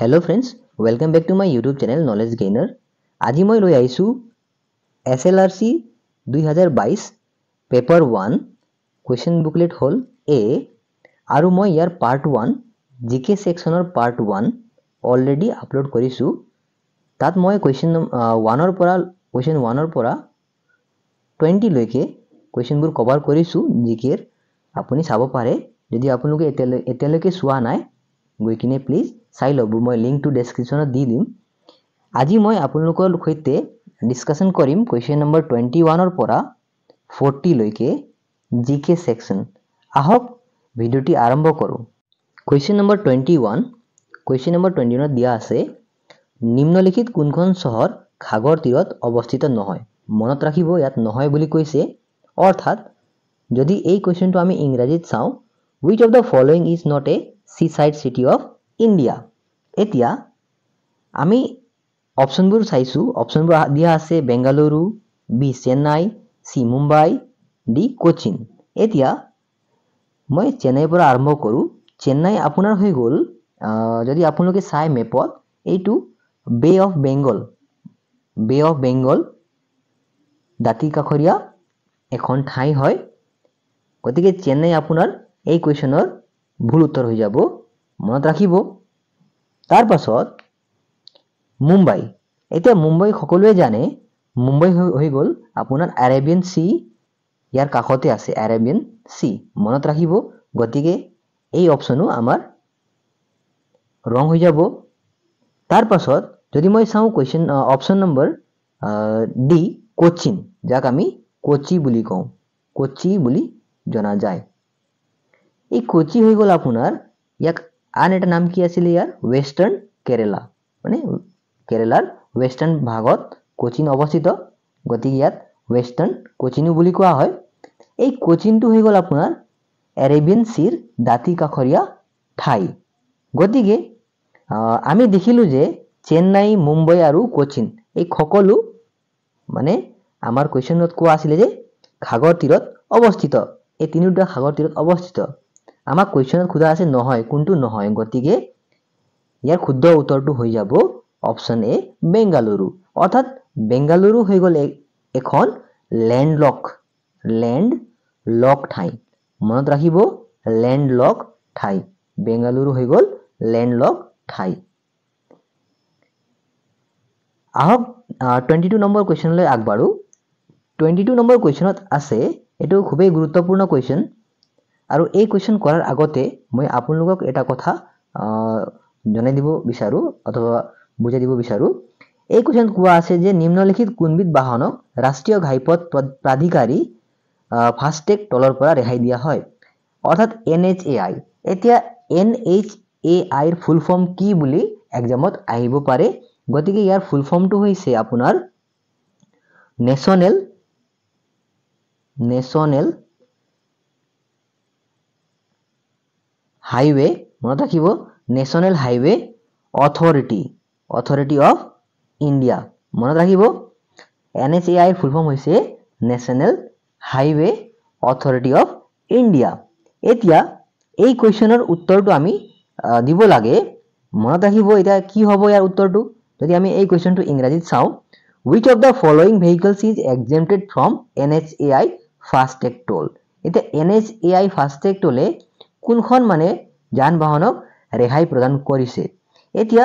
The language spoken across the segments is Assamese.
hello' friends welcome back to my YouTube channel knowledge gainer আজি মই লৈ আহিছোঁ এছ এল আৰ চি দুই হাজাৰ বাইছ পেপাৰ ওৱান কুৱেশ্যন বুকলেট হ'ল এ আৰু মই ইয়াৰ পাৰ্ট ওৱান জি কে ছেকশ্যনৰ পাৰ্ট ওৱান অলৰেডি আপলোড কৰিছোঁ তাত মই কুৱেশ্যন ওৱানৰ পৰা কুৱেশ্যন ওৱানৰ পৰা টুৱেণ্টিলৈকে কুৱেশ্যনবোৰ কভাৰ কৰিছোঁ জি কেৰ আপুনি চাব পাৰে যদি আপোনালোকে এতিয়ালৈ এতিয়ালৈকে চোৱা নাই গৈ কিনে প্লিজ চাই ল'ব মই লিংকটো ডেছক্ৰিপশ্যনত দি দিম আজি মই আপোনালোকৰ সৈতে ডিছকাশ্যন কৰিম কুৱেশ্যন নম্বৰ টুৱেণ্টি ওৱানৰ পৰা ফৰ্টিলৈকে জি কে ছেকশ্যন আহক ভিডিঅ'টি আৰম্ভ কৰোঁ question number twenty one question number twenty ওৱানত দিয়া আছে নিম্নলিখিত কোনখন চহৰ খাগৰ তীৰত অৱস্থিত নহয় মনত ৰাখিব ইয়াত নহয় বুলি কৈছে অৰ্থাৎ যদি এই কুৱেশ্যনটো আমি ইংৰাজীত চাওঁ which of the following is not a seaside city of India এতিয়া আমি অপশ্যনবোৰ চাইছোঁ অপশ্যনবোৰ দিয়া আছে Bengaluru B Chennai C Mumbai D Cochin এতিয়া মই চেন্নাইৰ পৰা আৰম্ভ কৰোঁ চেন্নাই আপোনাৰ হৈ গ'ল যদি আপোনালোকে চাই মেপত এইটো bay of Bengal bay of Bengal দাঁতি কাষৰীয়া এখন ঠাই হয় গতিকে চেন্নাই আপোনাৰ এই কুৱেশ্যনৰ ভুল উত্তৰ হৈ যাব মনত ৰাখিব তাৰপাছত মুম্বাই এতিয়া মুম্বাই সকলোৱে জানে মুম্বাই হৈ গ'ল আপোনাৰ আৰেবিয়ান চি ইয়াৰ কাষতে আছে আৰেবিয়ান চি মনত ৰাখিব গতিকে এই অপশ্যনো আমাৰ ৰং হৈ যাব তাৰপাছত যদি মই চাওঁ question option number D Cochin যাক আমি কোচি বুলি কওঁ কোচি বুলি জনা যায় এই কোচি হৈ গ'ল আপোনাৰ ইয়াক আন এটা নাম কি আছিল ইয়াৰ ৱেষ্টাৰ্ণ কেৰেলা মানে কেৰেলাৰ ৱেষ্টাৰ্ণ ভাগত কোচিন অৱস্থিত গতিকে ইয়াত ৱেষ্টাৰ্ণ কোচিনো বুলি কোৱা হয় এই কোচিনটো হৈ গ'ল আপোনাৰ এৰেবিয়ান চিৰ দাঁতি কাষৰীয়া ঠাই গতিকে আমি দেখিলোঁ যে চেন্নাই মুম্বাই আৰু কোচিন এই সকলো মানে আমাৰ কুৱেশ্যনত কোৱা আছিলে যে সাগৰ তীৰত অৱস্থিত এই তিনিওটা সাগৰ তীৰত অৱস্থিত আমাৰ কুৱেশ্যনত সোধা আছে নহয় কোনটো নহয় গতিকে ইয়াৰ শুদ্ধ উত্তৰটো হৈ যাব অপশ্যন এ বেংগালুৰু অৰ্থাৎ বেংগালুৰু হৈ গ'ল এখন লেণ্ড লক লেণ্ড লক ঠাই মনত ৰাখিব লেণ্ড লক ঠাই বেংগালুৰু হৈ গ'ল লেণ্ড লক ঠাই আহক টুৱেণ্টি টু নম্বৰ কুৱেশ্যনলৈ আগবাঢ়ো টুৱেণ্টি টু নম্বৰ কুৱেশ্যনত আছে এইটো খুবেই গুৰুত্বপূৰ্ণ কুৱেশ্যন আৰু এই কুৱেশ্যন কৰাৰ আগতে মই আপোনালোকক এটা কথা জনাই দিব বিচাৰোঁ অথবা বুজাই দিব বিচাৰোঁ এই কুৱেশ্যন কোৱা আছে যে নিম্নলিখিত কোনবিধ বাহনক ৰাষ্ট্ৰীয় ঘাইপথ প্ৰাধিকাৰী ফাষ্টেগ টলৰ পৰা ৰেহাই দিয়া হয় অৰ্থাৎ এন এইচ এ আই এতিয়া এন এইচ এ আইৰ ফুল ফৰ্ম কি বুলি একজামত আহিব পাৰে গতিকে ইয়াৰ ফুল ফৰ্মটো হৈছে আপোনাৰ নেশ্যনেল নেশ্যনেল হাইৱে মনত ৰাখিব national highway authority authority of India মনত ৰাখিব এন এছ এ আইৰ ফুলফৰ্ম হৈছে national highway authority of India এতিয়া এই কুৱেশ্যনৰ উত্তৰটো আমি দিব লাগে মনত ৰাখিব এতিয়া কি হ'ব ইয়াৰ উত্তৰটো যদি আমি এই কুৱেশ্যনটো ইংৰাজীত চাওঁ which of the following vehicles is exempted from N H A I FASTag toll এতিয়া N H A I FASTag টোলে কোনখন মানে যান বাহনক ৰেহাই প্ৰদান কৰিছে এতিয়া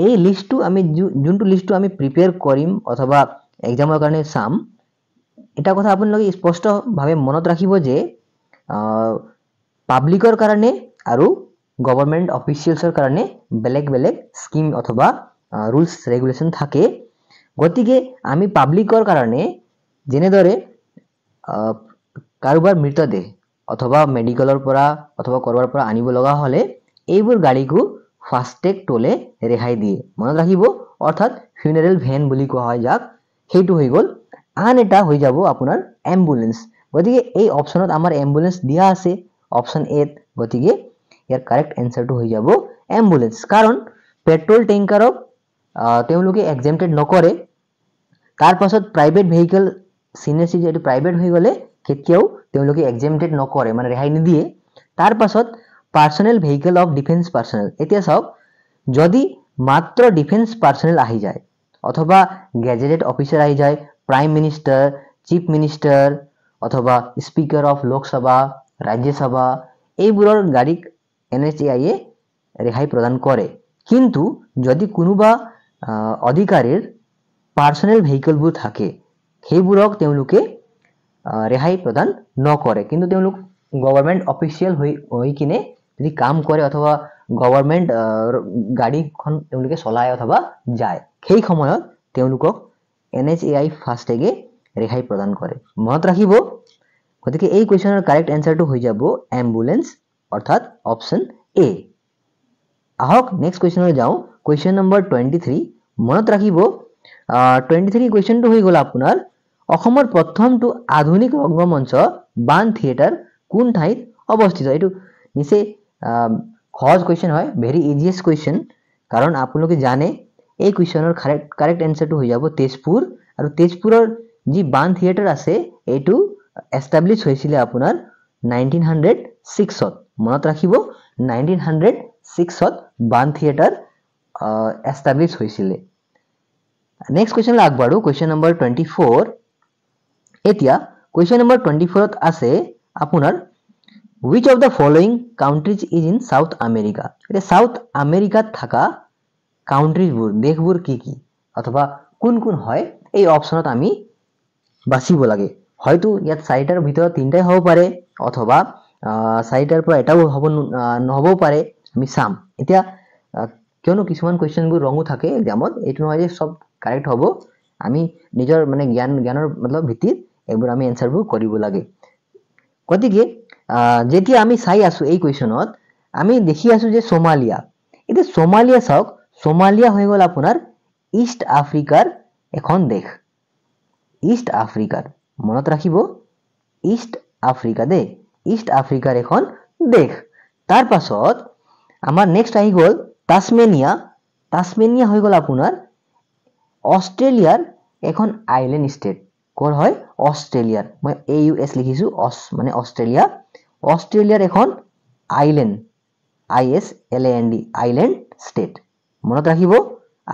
এই লিষ্টটো আমি যোনটো লিষ্টটো আমি প্ৰিপেয়াৰ কৰিম অথবা এক্সামৰ কাৰণে চাম এটা কথা আপোনালোকে স্পষ্টভাৱে মনত ৰাখিব যে পাব্লিকৰ কাৰণে আৰু গভৰ্ণমেণ্ট অফিচিয়েলছৰ কাৰণে বেলেগ বেলেগ স্কিম অথবা ৰুলছ ৰেগুলেশ্যন থাকে গতিকে আমি পাব্লিকৰ কাৰণে যেনেদৰে কাৰোবাৰ মৃতদেহ অথবা মেডিকেলৰ পৰা অথবা ক'ৰবাৰ পৰা আনিব লগা হ'লে এইবোৰ গাড়ীকো ফাষ্টেগ টোলে ৰেহাই দিয়ে মনত ৰাখিব অৰ্থাৎ ফিউনেৰেল ভেন বুলি কোৱা হয় যাক সেইটো হৈ গ'ল আন এটা হৈ যাব আপোনাৰ এম্বুলেঞ্চ গতিকে এই অপশ্যনত আমাৰ এম্বুলেঞ্চ দিয়া আছে অপশ্যন এত গতিকে ইয়াৰ কাৰেক্ট এনচাৰটো হৈ যাব এম্বুলেঞ্চ কাৰণ পেট্ৰল টেংকাৰক তেওঁলোকে একজেম্টেড নকৰে তাৰপাছত প্ৰাইভেট ভেহিকেল চিনেচি যিহেতু প্ৰাইভেট হৈ গ'লে কেতিয়াও তেওঁলোকে এক্সেমটেড নকৰে মানে ৰেহাই নিদিয়ে তাৰপাছত personnel vehicle of defence personnel এতিয়া চাওক যদি মাত্ৰ ডিফেন্স পাৰ্চনেল আহি যায় অথবা গেজেটেড অফিচাৰ আহি যায় প্ৰাইম মিনিষ্টাৰ চিফ মিনিষ্টাৰ অথবা স্পীকাৰ অফ লোকসভা ৰাজ্যসভা এইবোৰৰ গাড়ীক এন এছ এ আইয়ে ৰেহাই প্ৰদান কৰে কিন্তু যদি কোনোবা অধিকাৰীৰ পাৰ্চনেল ভেহিকলবোৰ থাকে সেইবোৰক তেওঁলোকে ৰেহাই প্ৰদান নকৰে কিন্তু তেওঁলোক গভৰ্ণমেণ্ট অফিচিয়েল হৈ হৈ কিনে যদি কাম কৰে অথবা গভৰ্ণমেণ্ট গাড়ীখন তেওঁলোকে চলায় অথবা যায় সেই সময়ত তেওঁলোকক N H A I fast টেগে ৰেহাই প্ৰদান কৰে মনত ৰাখিব গতিকে এই কুৱেশ্যনৰ কাৰেক্ট এনচাৰটো হৈ যাব এম্বুলেঞ্চ অৰ্থাৎ অপশ্যন এ আহক নেক্সট কুৱেশ্যনলৈ যাওঁ কুৱেশ্যন নম্বৰ টুৱেণ্টি থ্ৰী মনত ৰাখিব কুৱেশ্যনটো হৈ গ'ল আপোনাৰ অসমৰ প্ৰথমটো আধুনিক ৰংগমঞ্চ বান থিয়েটাৰ কোন ঠাইত অৱস্থিত এইটো নিচে সহজ কুৱেশ্যন হয় ভেৰি ইজিয়েষ্ট কুৱেশ্যন কাৰণ আপোনালোকে জানে এই কুৱেশ্যনৰ কাৰেক্ট কাৰেক্ট এনচাৰটো হৈ যাব তেজপুৰ আৰু তেজপুৰৰ যি বান থিয়েটাৰ আছে এইটো এষ্টাব্লিছ হৈছিলে আপোনাৰ নাইনটিন হাণ্ড্ৰেড ছিক্সত মনত ৰাখিব নাইনটিন হাণ্ড্ৰেড ছিক্সত বান থিয়েটাৰ এষ্টাব্লিছ হৈছিলে নেক্সট কুৱেশ্যনলৈ আগবাঢ়ো কুৱেশ্যন নম্বৰ টুৱেণ্টি ফ'ৰ এতিয়া কুৱেশ্যন নম্বৰ টুৱেণ্টি ফ'ৰত আছে আপোনাৰ which of the following countries is in South America এতিয়া চাউথ আমেৰিকাত থকা কাউণ্ট্ৰিজবোৰ দেশবোৰ কি কি অথবা কোন কোন হয় এই অপশ্যনত আমি বাছিব লাগে হয়তো ইয়াত চাৰিটাৰ ভিতৰত তিনিটাই হ'ব পাৰে অথবা চাৰিটাৰ পৰা এটাও হ'ব নহ'বও পাৰে আমি চাম এতিয়া কিয়নো কিছুমান কুৱেশ্যনবোৰ ৰঙো থাকে এক্সামত এইটো নহয় যে চব কাৰেক্ট হ'ব আমি নিজৰ মানে জ্ঞান জ্ঞানৰ মতলব ভিত্তিত এইবোৰ আমি এনচাৰবোৰ কৰিব লাগে গতিকে যেতিয়া আমি চাই আছো এই কুৱেশ্যনত আমি দেখি আছো যে ছমালিয়া এতিয়া ছমালিয়া চাওক ছমালিয়া হৈ গ'ল আপোনাৰ ইষ্ট আফ্ৰিকাৰ এখন দেশ ইষ্ট আফ্ৰিকাৰ মনত ৰাখিব ইষ্ট আফ্ৰিকা দেই ইষ্ট আফ্ৰিকাৰ এখন দেশ তাৰ পাছত আমাৰ নেক্সট আহি গ'ল তাছমেনিয়া তাছমেনিয়া হৈ গ'ল আপোনাৰ অষ্ট্ৰেলিয়াৰ এখন আইলেণ্ড ষ্টেট কোন হয় অষ্ট্ৰেলিয়াত মই এ ইউ এছ লিখিছোঁ অছ মানে অষ্ট্ৰেলিয়া অষ্ট্ৰেলিয়াৰ এখন island I S L N D island state মনত ৰাখিব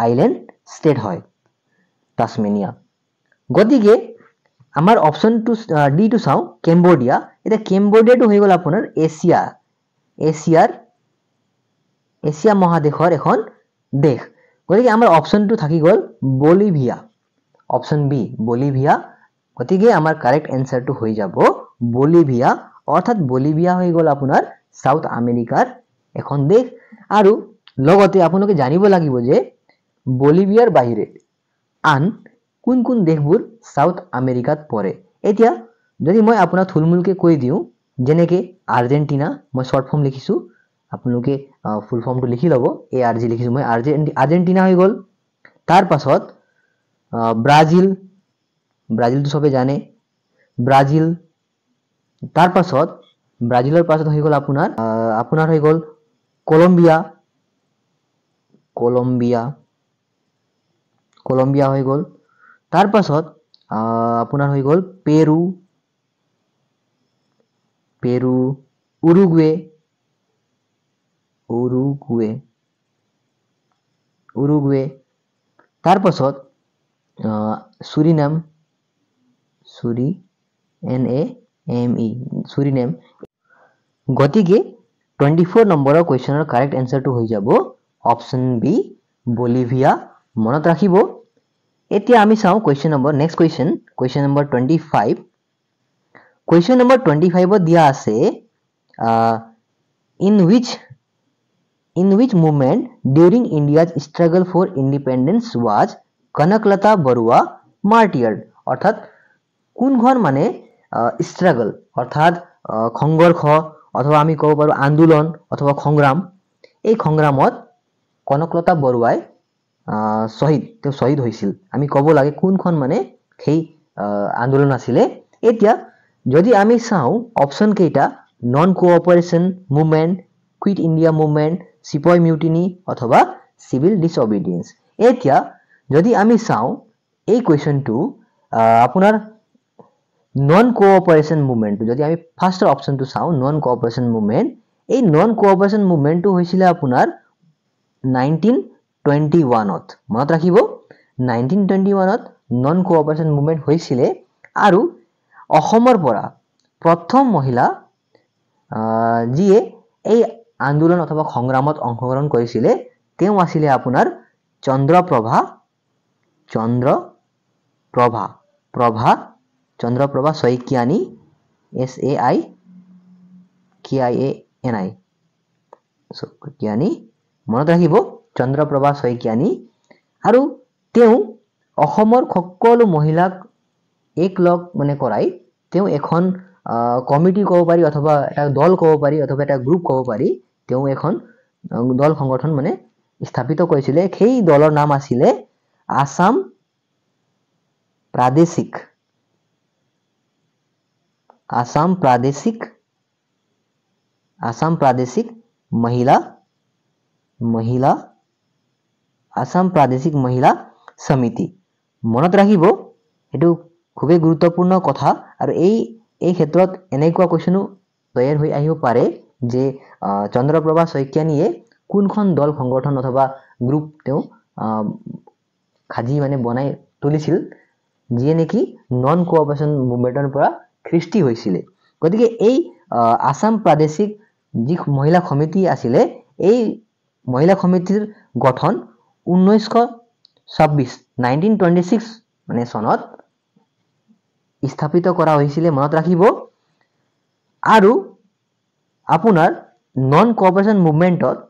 আইলেণ্ড ষ্টেট হয় তাছমেনিয়া গতিকে আমাৰ অপশ্যনটো ডিটো চাওঁ কেম্বডিয়া এতিয়া কেম্বডিয়াটো হৈ গ'ল আপোনাৰ এছিয়া এছিয়াৰ এছিয়া মহাদেশৰ এখন দেশ গতিকে আমাৰ অপশ্যনটো থাকি গ'ল বলিভিয়া অপশ্যন বি বলিভিয়া গতিকে আমাৰ কাৰেক্ট এনচাৰটো হৈ যাব বলিভিয়া অৰ্থাৎ বলিভিয়া হৈ গ'ল আপোনাৰ ছাউথ আমেৰিকাৰ এখন দেশ আৰু লগতে আপোনালোকে জানিব লাগিব যে বলিভিয়াৰ বাহিৰে আন কোন কোন দেশবোৰ ছাউথ আমেৰিকাত পৰে এতিয়া যদি মই আপোনাক থুলমূলকৈ কৈ দিওঁ যেনেকৈ আৰ্জেণ্টিনা মই শ্বৰ্ট ফৰ্ম লিখিছোঁ আপোনালোকে ফুল ফৰ্মটো লিখি ল'ব এ আৰ জি লিখিছোঁ মই আৰ্জেণ্টি আৰ্জেণ্টিনা হৈ গ'ল তাৰ পাছত ব্ৰাজিল ব্ৰাজিলটো চবেই জানে ব্ৰাজিল তাৰ পাছত ব্ৰাজিলৰ পাছত হৈ গ'ল আপোনাৰ আপোনাৰ হৈ গ'ল কলম্বিয়া কলম্বিয়া কলম্বিয়া হৈ গ'ল তাৰ পাছত আপোনাৰ হৈ গ'ল পেৰু পেৰু উৰুগুৱে উৰুগুৱে উৰুগুৱে তাৰ পাছত চুৰিনাম চুৰি এন এ এম ই চুৰি নেম গতিকে টুৱেণ্টি ফ'ৰ নম্বৰৰ কুৱেশ্যনৰ কাৰেক্ট এনচাৰটো হৈ যাব অপশ্যন বি বলিভিয়া মনত ৰাখিব এতিয়া আমি চাওঁ question number next question question number twenty five question number twenty ফাইভত দিয়া আছে in which in which movement during India's struggle for independence was Kanaklata Barua martyred অৰ্থাৎ কোন ঘর মানে স্ট্রাগল অর্থাৎ সংঘৰ্ষ অথবা আমি ক'ব পাৰোঁ আন্দোলন অথবা সংগ্ৰাম এই সংগ্ৰামত কনকলতা বৰুৱাই শ্বহীদ তেওঁ শ্বহীদ হৈছিল আমি ক'ব লাগে কোনখন মানে সেই আন্দোলন আছিলে এতিয়া যদি আমি চাওঁ অপশ্যন কেইটা non cooperation movement quit India movement sepoy mutiny অথবা চিভিল ডিছঅবিডিয়েঞ্চ এতিয়া যদি আমি চাওঁ এই কুৱেশ্যনটো আপোনাৰ নন কোঅপারেশন মুভমেণ্টটো যদি আমি ফাৰ্ষ্ট অপশ্যনটো চাওঁ নন কোঅপাৰেশ্যন মুভমেণ্ট এই নন কোঅপাৰেশ্যন মুভমেণ্টটো হৈছিলে আপোনাৰ নাইনটিন টুৱেণ্টি ওৱানত মনত ৰাখিব নাইনটিন টুৱেণ্টি ওৱানত নন কোঅপাৰেশ্যন মুভমেণ্ট হৈছিলে আৰু অসমৰ পৰা প্ৰথম মহিলা যিয়ে এই আন্দোলন অথবা সংগ্ৰামত অংশগ্ৰহণ কৰিছিলে তেওঁ আছিলে আপোনাৰ Chandraprabha Chandraprabha Prabha Chandraprabha Saikiani S A I K I A N I Saikiani মনত ৰাখিব চন্দ্ৰপ্ৰভা শইকীয়ানী আৰু তেওঁ অসমৰ সকলো মহিলাক এক লগ মানে কৰাই তেওঁ এখন কমিটি ক'ব পাৰি অথবা এটা দল ক'ব পাৰি অথবা এটা গ্ৰুপ ক'ব পাৰি তেওঁ এখন দল সংগঠন মানে স্থাপিত কৰিছিলে সেই দলৰ নাম আছিলে আছাম প্ৰাদেশিক আসাম প্রাদেশিক আসাম প্রাদেশিক মহিলা মহিলা আসাম প্রাদেশিক মহিলা সমিতি মনত রাখিবো এটু খুবে গুরুত্বপূর্ণ কথা আর এই এই ক্ষেত্রত এনেকুয়া কোয়েশনও তৈয়ার হৈ আহিবো পারে যে চন্দ্রপ্রভা সইকানি এ কোনখন দল সংগঠন অথবা গ্রুপ তেও খাজি মানে বনাই তুলিছিল জিয়ে নেকি নন কোঅপারেশন মুভমেন্টন পৰা সৃষ্টি হৈছিলে গতিকে এই আসাম প্ৰাদেশিক মহিলা সমিতি আছিলে এই মহিলা সমিতিৰ গঠন ঊনৈছশ ছাব্বিছ নাইনটিন টুৱেণ্টি ছিক্স মানে চনত স্থাপিত কৰা হৈছিলে মনত ৰাখিব আৰু আপোনাৰ নন কপাৰেশ্যন মুভমেণ্টত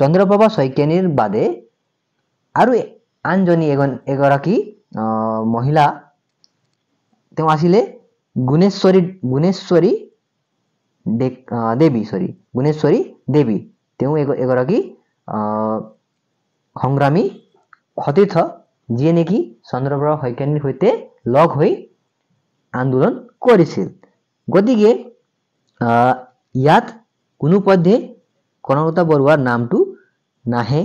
চন্দ্ৰপ্ৰভা শইকীয়ানীৰ বাদে আৰু আনজনী এগন এগৰাকী মহিলা তেওঁ আছিলে গুণেশ্বৰী গুণেশ্বৰী দেৱী চৰি গুণেশ্বৰী দেৱী তেওঁ এগৰাকী আহ সংগ্ৰামী সতীৰ্থ যিয়ে নেকি চন্দ্ৰপ্ৰভা শইকীয়ানীৰ সৈতে লগ হৈ আন্দোলন কৰিছিল গতিকে আহ ইয়াত কোনোপধ্যে কনকলত বৰুৱাৰ নামটো নাহে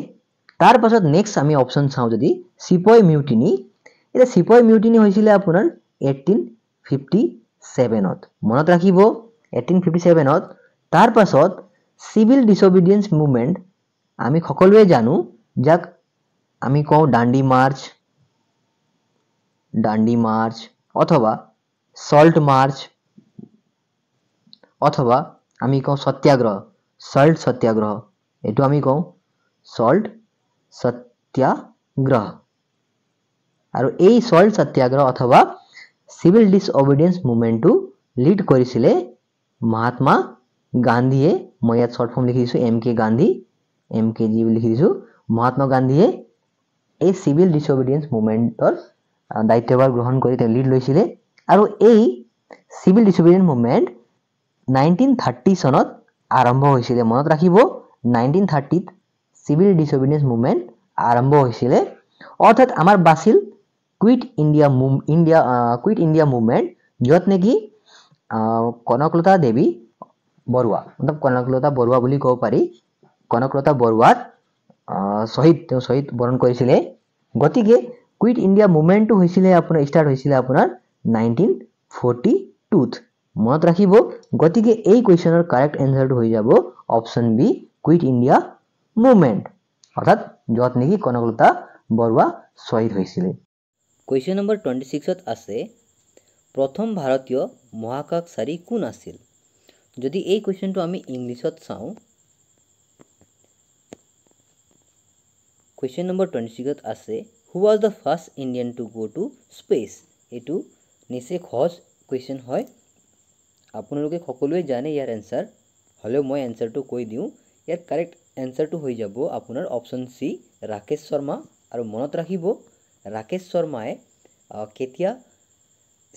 তাৰপাছত নেক্সট আমি অপশ্যন চাওঁ যদি চিপই মিউটিনী এতিয়া চিপই মিউটিনী হৈছিলে আপোনাৰ এইটিন ফিফটি ছেভেনত মনত ৰাখিব এইটিন ফিফটি ছেভেনত তাৰ পাছত চিভিল ডিছঅবিডিয়েঞ্চ মুভমেণ্ট আমি সকলোৱে জানো যাক আমি কওঁ দাণ্ডি মাৰ্চ দাণ্ডি মাৰ্চ অথবা চল্ট মাৰ্চ অথবা আমি কওঁ সত্যাগ্ৰহ চল্ট সত্যাগ্ৰহ এইটো আমি কওঁ চল্ট সত্যাগ্ৰহ আৰু এই চল্ট সত্যাগ্ৰহ অথবা চিভিল ডিছঅবিডিয়েঞ্চ মুভমেণ্টটো লিড কৰিছিলে মহাত্মা গান্ধীয়ে মই ইয়াত শ্বৰ্ট ফৰ্ম লিখি দিছোঁ M K Gandhi M K G বুলি লিখি দিছোঁ মহাত্মা গান্ধীয়ে এই চিভিল ডিছঅবিডিয়েঞ্চ মুভমেণ্টৰ দায়িত্বভাৰ গ্ৰহণ কৰি তেওঁ লিড লৈছিলে আৰু এই civil disobedience movement nineteen thirty চনত আৰম্ভ হৈছিলে মনত ৰাখিব নাইনটিন থাৰ্টিত চিভিল ডিছঅবিডিয়েঞ্চ মুভমেণ্ট আৰম্ভ হৈছিলে অৰ্থাৎ আমাৰ বাছিল কুইট ইণ্ডিয়া মুম ইণ্ডিয়া কুইট ইণ্ডিয়া মুভমেণ্ট য'ত নেকি কনকলতা দেৱী বৰুৱা মতলব কনকলতা বৰুৱা বুলি ক'ব পাৰি কনকলতা বৰুৱাত শ্বহীদ তেওঁ শ্বহীদ বৰণ কৰিছিলে গতিকে কুইট ইণ্ডিয়া মুভমেণ্টটো হৈছিলে আপোনাৰ ষ্টাৰ্ট হৈছিলে আপোনাৰ নাইনটিন ফৰ্টি টুত মনত ৰাখিব গতিকে এই কুৱেশ্যনৰ কাৰেক্ট এনচাৰটো হৈ যাব option B quit India movement অৰ্থাৎ য'ত নেকি কনকলতা বৰুৱা শ্বহীদ হৈছিলে কুৱেশ্যন নম্বৰ টুৱেণ্টি ছিক্সত আছে প্ৰথম ভাৰতীয় মহাকাশচাৰী কোন আছিল যদি এই কুৱেশ্যনটো আমি ইংলিছত চাওঁ কুৱেশ্যন নম্বৰ টুৱেণ্টি ছিক্সত আছে who was the first Indian to go' to space এইটো নিচেই সহজ কুৱেশ্যন হয় আপোনালোকে সকলোৱে জানে ইয়াৰ এনচাৰ হ'লেও মই এনচাৰটো কৈ দিওঁ ইয়াৰ কাৰেক্ট এনচাৰটো হৈ যাব আপোনাৰ অপশ্যন চি ৰাকেশ শৰ্মা আৰু মনত ৰাখিব ৰাকেশ শৰ্মাই কেতিয়া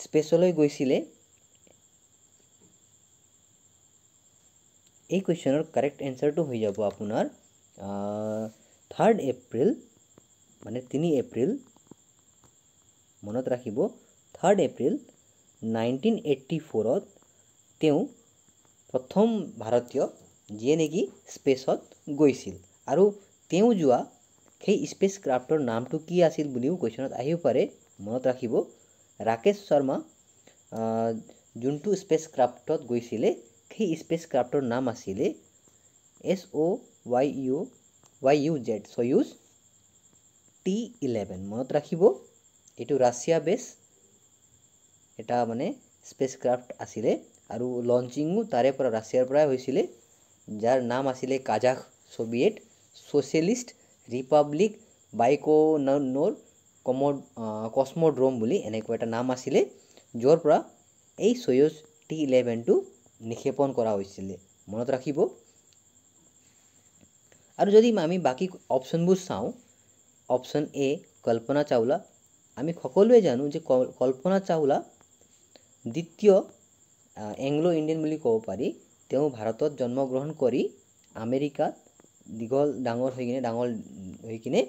স্পেচলৈ গৈছিলে এই কুৱেশ্যনৰ কাৰেক্ট এনচাৰটো হৈ যাব আপোনাৰ থাৰ্ড এপ্ৰিল মানে তিনি এপ্ৰিল মনত ৰাখিব থাৰ্ড এপ্ৰিল নাইনটিন এইটি ফ'ৰত তেওঁ প্ৰথম ভাৰতীয় যিয়ে নেকি স্পেচত গৈছিল আৰু তেওঁ যোৱা সেই স্পেচ ক্ৰাফ্টৰ নামটো কি আছিল বুলিও কুৱেশ্যনত আহিব পাৰে মনত ৰাখিব ৰাকেশ শৰ্মা যোনটো স্পেচ ক্ৰাফ্টত গৈছিলে সেই স্পেচ ক্ৰাফ্টৰ নাম আছিলে S O' Y U Y U Z Soyuz T eleven মনত ৰাখিব এইটো ৰাছিয়া বেচ এটা মানে স্পেচ ক্ৰাফ্ট আছিলে আৰু লঞ্চিঙো তাৰে পৰা ৰাছিয়াৰ পৰাই হৈছিলে যাৰ নাম আছিলে Kazakh Soviet Socialist Republic Baikonur কমড কস্মড্ৰ'ম বুলি এনেকুৱা এটা নাম আছিলে য'ৰ পৰা এই চয়ুজ টি ইলেভেনটো নিক্ষেপণ কৰা হৈছিলে মনত ৰাখিব আৰু যদি আমি বাকী অপশ্যনবোৰ চাওঁ অপশ্যন এ কল্পনা চাওলা আমি সকলোৱে জানো যে কল্পনা চাওলা দ্বিতীয় এংলো ইণ্ডিয়ান বুলি ক'ব পাৰি তেওঁ ভাৰতত জন্মগ্ৰহণ কৰি আমেৰিকাত দীঘল ডাঙৰ হৈ কিনে ডাঙৰ হৈ কিনে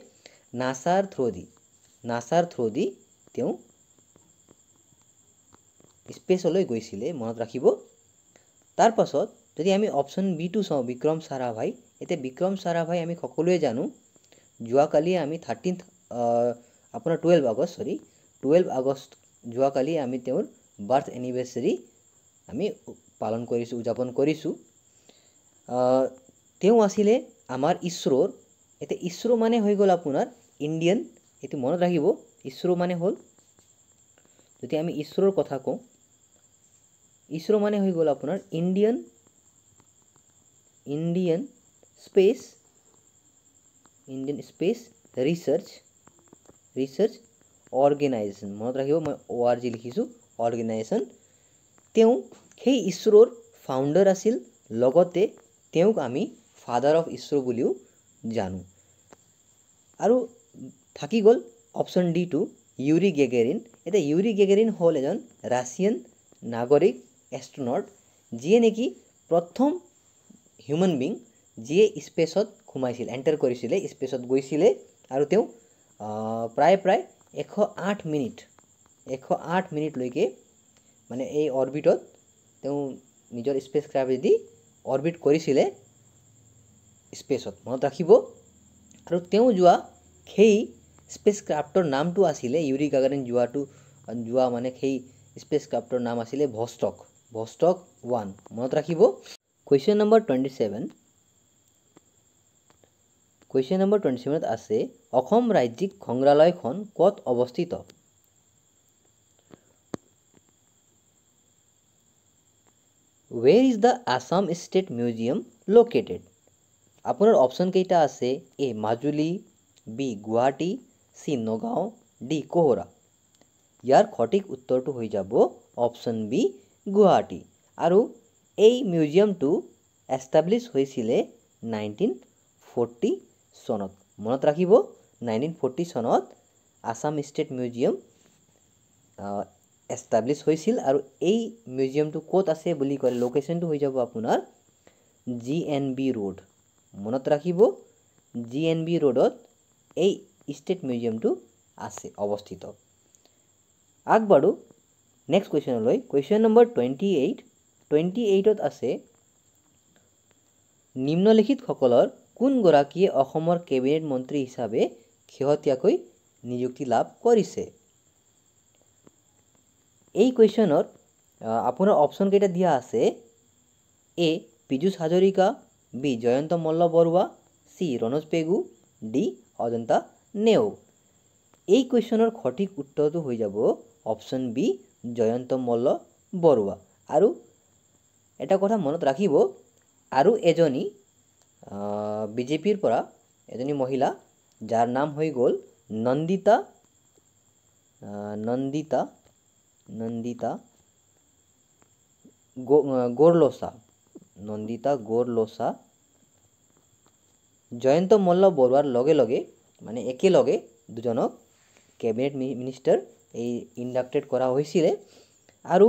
নাচাৰ দি নাচাৰ দি তেওঁ স্পেচলৈ গৈছিলে মনত ৰাখিব তাৰপাছত যদি আমি অপশ্যন বিটো চাওঁ বিক্ৰম চাৰাভাই এতিয়া বিক্ৰম চাৰাভাই আমি সকলোৱে জানো যোৱাকালি আমি থাৰ্টিনথ আপোনাৰ টুৱেল্ভ আগষ্ট চৰি টুৱেল্ভ আগষ্ট যোৱাকালি আমি তেওঁৰ বাৰ্থ এনিভাৰ্চেৰী আমি পালন কৰিছোঁ উদযাপন কৰিছোঁ তেওঁ আছিলে আমাৰ ইছৰ'ৰ এতিয়া ইছৰ' মানে হৈ গ'ল আপোনাৰ ইণ্ডিয়ান এইটো মনত ৰাখিব ইছৰ' মানে হ'ল যদি আমি ইছৰ'ৰ কথা কওঁ ইছৰ' মানে হৈ গ'ল আপোনাৰ Indian Indian space Indian space research research organisation মনত ৰাখিব মই অ' আৰ জি লিখিছোঁ অৰ্গেনাইজেশ্যন তেওঁ সেই ইছৰ'ৰ ফাউণ্ডাৰ আছিল লগতে তেওঁক আমি ফাদাৰ অফ ইছৰো বুলিও জানো আৰু থাকি গ'ল option D to Yuri Gagarin এতিয়া ইউৰি গেগেৰিন হ'ল এজন ৰাছিয়ান নাগৰিক এষ্ট্ৰনট যিয়ে নেকি প্ৰথম হিউমেন বিং যিয়ে স্পেচত সোমাইছিল এণ্টাৰ কৰিছিলে স্পেচত গৈছিলে আৰু তেওঁ প্ৰায় প্ৰায় এশ আঠ মিনিট এশ আঠ মিনিটলৈকে মানে এই অৰ্বিটত তেওঁ নিজৰ স্পেচ ক্ৰাফ্টেদি অৰ্বিট কৰিছিলে স্পেচত মনত ৰাখিব আৰু তেওঁ যোৱা সেই স্পেচ ক্ৰাফ্টৰ নামটো আছিলে ইউৰি গাগাৰিন যোৱাটো যোৱা মানে সেই স্পেচ ক্ৰাফ্টৰ নাম আছিলে ভষ্টক ভষ্টক ওৱান মনত ৰাখিব question number twenty seven question number twenty ছেভেনত আছে অসম ৰাজ্যিক সংগ্ৰহালয়খন ক'ত অৱস্থিত where is the Assam state museum located আপোনাৰ কেইটা আছে A Majuli B Guwahati C Nagaon D Kohora ইয়াৰ সঠিক উত্তৰটো হৈ যাব অপশ্যন বি গুৱাহাটী আৰু এই মিউজিয়ামটো এষ্টাব্লিছ হৈছিলে নাইনটিন ফৰ্টি চনত মনত ৰাখিব নাইনটিন ফৰ্টি চনত আছাম ষ্টেট মিউজিয়াম এষ্টাব্লিছ হৈছিল আৰু এই মিউজিয়ামটো ক'ত আছে বুলি ক'লে লোকেশ্যনটো হৈ যাব আপোনাৰ জি এন বি ৰোড মনত ৰাখিব জি এন বি ৰোডত এই ষ্টেট মিউজিয়ামটো আছে অৱস্থিত আগবাৰু নেক্সট কুৱেশ্যনলৈ question number twenty eight twenty এইটত আছে নিম্নলিখিতসকলৰ কোনগৰাকীয়ে অসমৰ কেবিনেট মন্ত্ৰী হিচাপে শেহতীয়াকৈ নিযুক্তি লাভ কৰিছে এই কুৱেশ্যনত আপোনাৰ অপশ্যনকেইটা দিয়া আছে A Piyush Hazarika B Jayanta Malla Baruah C Ranoj Pegu D Ajanta Neog এই কুৱেশ্যনৰ সঠিক উত্তৰটো হৈ যাব অপশ্যন বি জয়ন্ত মল্ল বৰুৱা আৰু এটা কথা মনত ৰাখিব আৰু এজনী বিজেপিৰ পৰা এজনী মহিলা যাৰ নাম হৈ গ'ল নন্দিতা নন্দিতা নন্দিতা গোরলোসা নন্দিতা গোৰলোচা জয়ন্ত মল্ল বৰুৱাৰ লগে লগে মানে একেলগে দুজনক কেবিনেট মিনিষ্টাৰ এই ইন্ডাক্টেড কৰা হৈছিলে আৰু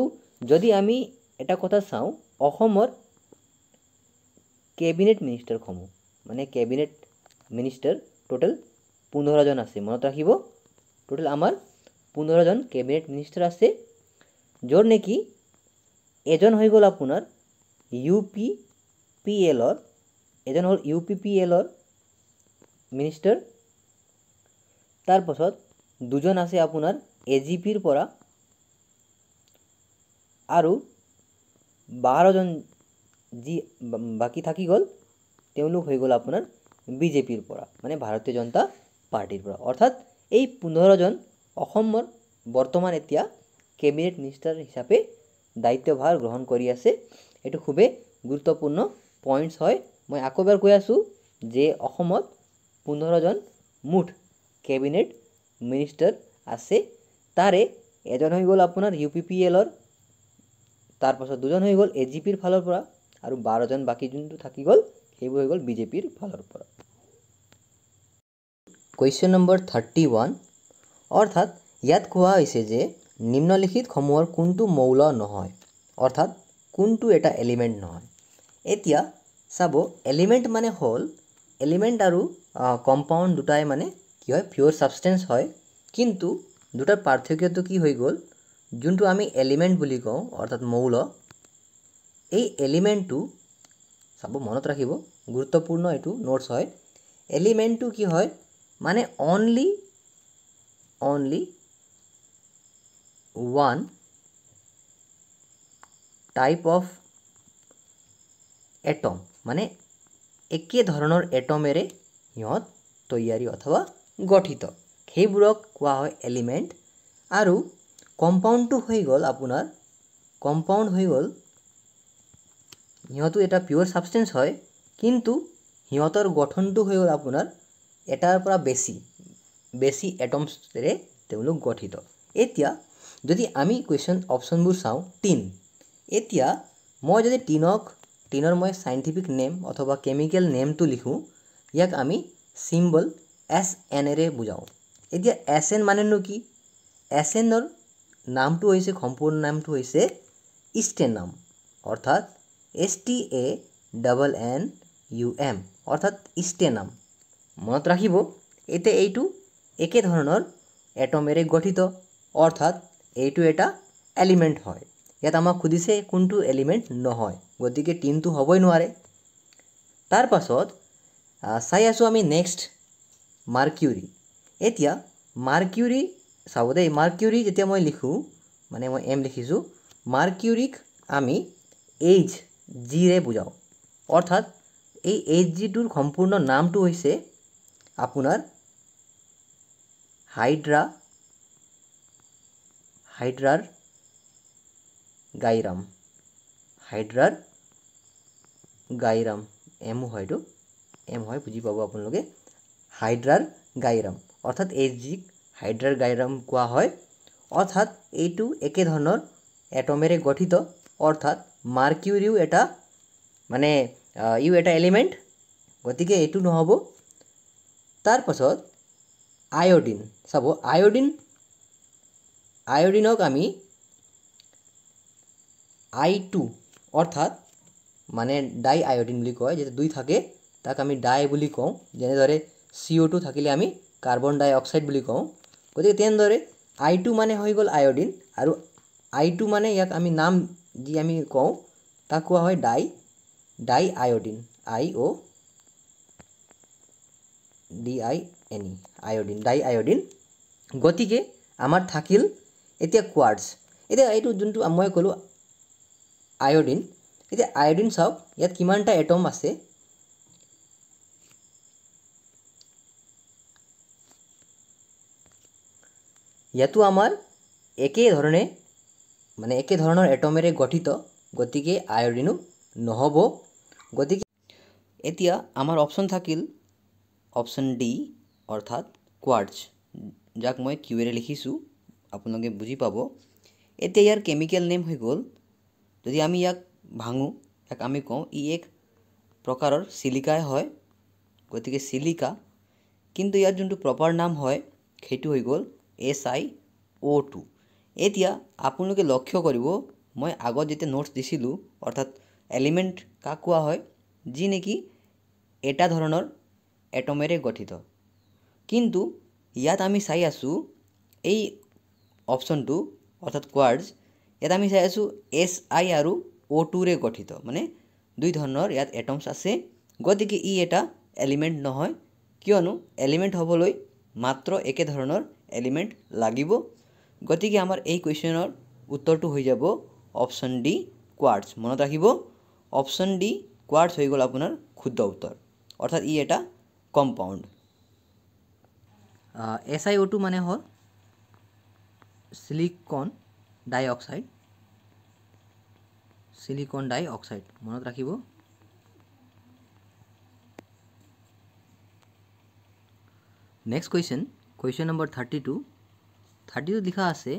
যদি আমি এটা কথা চাওঁ অসমৰ কেবিনেট মিনিষ্টাৰসমূহ মানে কেবিনেট মিনিষ্টাৰ টোটেল পোন্ধৰজন আছে মনত ৰাখিব টোটেল আমাৰ পোন্ধৰজন কেবিনেট মিনিষ্টাৰ আছে যোর নেকি এজন হৈ গ'ল আপোনাৰ ইউ পি পি এলৰ এজন হ'ল ইউ পি পি এলৰ মিনিষ্টাৰ তাৰপাছত দুজন আছে আপোনাৰ এ জি পিৰ পৰা আৰু বাৰজন যি বাকী থাকি গ'ল তেওঁলোক হৈ গ'ল আপোনাৰ বিজেপিৰ পৰা মানে ভাৰতীয় জনতা পাৰ্টিৰ পৰা অৰ্থাৎ এই পোন্ধৰজন অসমৰ বৰ্তমান এতিয়া কেবিনেট মিনিষ্টাৰ হিচাপে দায়িত্বভাৰ গ্ৰহণ কৰি আছে এইটো খুবেই গুৰুত্বপূৰ্ণ পইণ্টছ হয় মই আকৌ এবাৰ কৈ আছোঁ যে অসমত পোন্ধৰজন মুঠ কেবিনেট মিনিষ্টাৰ আছে তাৰে এজন হৈ গ'ল আপোনাৰ ইউ পি পি এলৰ তাৰপাছত দুজন হৈ গ'ল এ জি পিৰ ফালৰ পৰা আৰু বাৰজন বাকী যোনটো থাকি গ'ল সেইবোৰ হৈ গ'ল বিজেপিৰ ফালৰ পৰা কুৱেশ্যন নম্বৰ থাৰ্টি ওৱান অৰ্থাৎ ইয়াত কোৱা হৈছে যে নিম্নলিখিতসমূহৰ কোনটো মৌল নহয় অৰ্থাৎ কোনটো এটা এলিমেণ্ট নহয় এতিয়া চাব এলিমেণ্ট মানে হ'ল এলিমেণ্ট আৰু কম্পাউণ্ড দুটাই মানে কি হয় পিয়'ৰ ছাবষ্টেঞ্চ হয় কিন্তু দুটাৰ পাৰ্থক্যটো কি হৈ গ'ল যোনটো আমি এলিমেণ্ট বুলি কওঁ অৰ্থাৎ মৌল এই এলিমেণ্টটো চাব মনত ৰাখিব গুৰুত্বপূৰ্ণ এইটো নোটছ হয় এলিমেণ্টটো কি হয় মানে only only one type of atom মানে একেধৰণৰ এটমেৰে সিহঁত তৈয়াৰী অথবা গঠিত সেইবোৰক কোৱা হয় এলিমেণ্ট আৰু কম্পাউণ্ডটো হৈ গ'ল আপোনাৰ কম্পাউণ্ড হৈ গ'ল সিহঁতো এটা পিয়'ৰ ছাবষ্টেঞ্চ হয় কিন্তু সিহঁতৰ গঠনটো হৈ গ'ল আপোনাৰ এটাৰ পৰা বেছি বেছি এটমছৰে তেওঁলোক গঠিত এতিয়া যদি আমি কুৱেশ্যন অপশ্যনবোৰ চাওঁ টিন এতিয়া মই যদি টিনক টিনৰ মই চাইণ্টিফিক নেম অথবা কেমিকেল নেমটো লিখোঁ ইয়াক আমি চিম্বল এছ এনেৰে বুজাওঁ এতিয়া এছ এন মানেনো কি এছ এনৰ নামটো হৈছে সম্পূৰ্ণ নামটো হৈছে ইষ্টেনাম অৰ্থাৎ S T A double N U M অৰ্থাৎ ইষ্টেনাম মনত ৰাখিব এতিয়া এইটো একেধৰণৰ এটমেৰে গঠিত অৰ্থাৎ এইটো এটা এলিমেণ্ট হয় ইয়াত আমাক সুধিছে কোনটো এলিমেণ্ট নহয় গতিকে টিনটো হ'বই নোৱাৰে তাৰ পাছত চাই আছোঁ আমি নেক্সট মাৰ্কিউৰী এতিয়া মাৰ্কিউৰী চাব দেই মাৰ্কিউৰী যেতিয়া মই লিখোঁ মানে মই এম লিখিছোঁ মাৰ্কিউৰীক আমি এইচ জিৰে বুজাওঁ অৰ্থাৎ এই এইচ জিটোৰ সম্পূৰ্ণ নামটো হৈছে আপোনাৰ হাইড্ৰা হাইড্ৰাৰ গাইৰাম হাইড্ৰাৰ গাইৰাম এমো হয়তো এম হয় বুজি পাব আপোনালোকে হাইড্ৰাৰ গাইৰাম অৰ্থাৎ এই যিক হাইড্ৰাৰ গাইৰাম কোৱা হয় অৰ্থাৎ এইটো একেধৰণৰ এটমেৰে গঠিত অৰ্থাৎ মাৰ্কিউৰিও এটা মানে ইও এটা এলিমেণ্ট গতিকে এইটো নহ'ব তাৰপাছত আয়ডিন চাব আয়ডিন আয়ডিনক আমি আই টু অর্থাৎ মানে ডাই আয়োডিন বুলি কয় যেতে দুই থাকে তাক আমি ডাই বুলি কওঁ যেনেদৰে চি অ' টু থাকিলে আমি কাৰ্বন ডাই অক্সাইড বুলি কওঁ গতিকে তেনেদৰে আই টু মানে হৈ গ'ল আয়োডিন আৰু আই টু মানে ইয়াক আমি নাম যি আমি কওঁ তাক কোৱা হয় di di iodine I O' D I N E iodine di iodine গতিকে আমাৰ থাকিল এতিয়া কোৱাৰ্ডছ এতিয়া এইটো যোনটো মই ক'লোঁ আয়োডিন এতিয়া আয়োডিন চাওক ইয়াত কিমানটা এটম আছে ইয়াতো আমাৰ একেধৰণে মানে একেধৰণৰ এটমেৰে গঠিত গতিকে আয়োডিনো নহ'ব গতিকে এতিয়া আমাৰ অপশ্যন থাকিল অপশ্যন ডি অৰ্থাৎ কোৱাৰ্টছ যাক মই কিউৰে লিখিছোঁ আপোনালোকে বুজি পাব এতিয়া ইয়াৰ কেমিকেল নেম হৈ গ'ল যদি আমি ইয়াক ভাঙো ইয়াক আমি কওঁ ই এক প্ৰকাৰৰ চিলিকাই হয় গতিকে চিলিকা কিন্তু ইয়াৰ যোনটো প্ৰপাৰ নাম হয় সেইটো হৈ গ'ল এছ আই অ' টু এতিয়া আপোনালোকে লক্ষ্য কৰিব মই আগত যেতিয়া নোটছ দিছিলোঁ অৰ্থাৎ এলিমেণ্ট কাক কোৱা হয় যি নেকি এটা ধৰণৰ এটমেৰে গঠিত কিন্তু ইয়াত আমি চাই আছোঁ এই অপশ্যনটো অৰ্থাৎ কোৱাৰ্ডছ এটা আমি চাই আছোঁ এছ আই আৰু অ' টুৰে গঠিত মানে দুই ধৰণৰ ইয়াত এটমছ আছে গতিকে ই এটা এলিমেণ্ট নহয় কিয়নো এলিমেণ্ট হ'বলৈ মাত্ৰ একেধৰণৰ এলিমেণ্ট লাগিব গতিকে আমাৰ এই কুৱেশ্যনৰ উত্তৰটো হৈ যাব অপশ্যন ডি কোৱাৰ্টছ মনত ৰাখিব অপশ্যন ডি কোৱাৰ্টছ হৈ গ'ল আপোনাৰ ক্ষুদ্ৰ উত্তৰ অৰ্থাৎ ই এটা compound S I O' two মানে হ'ল চিলিকন ডাইঅক্সাইড সিলিকন ডাইঅক্সাইড মনত ৰাখিব next question question number thirty two thirty টুত লিখা আছে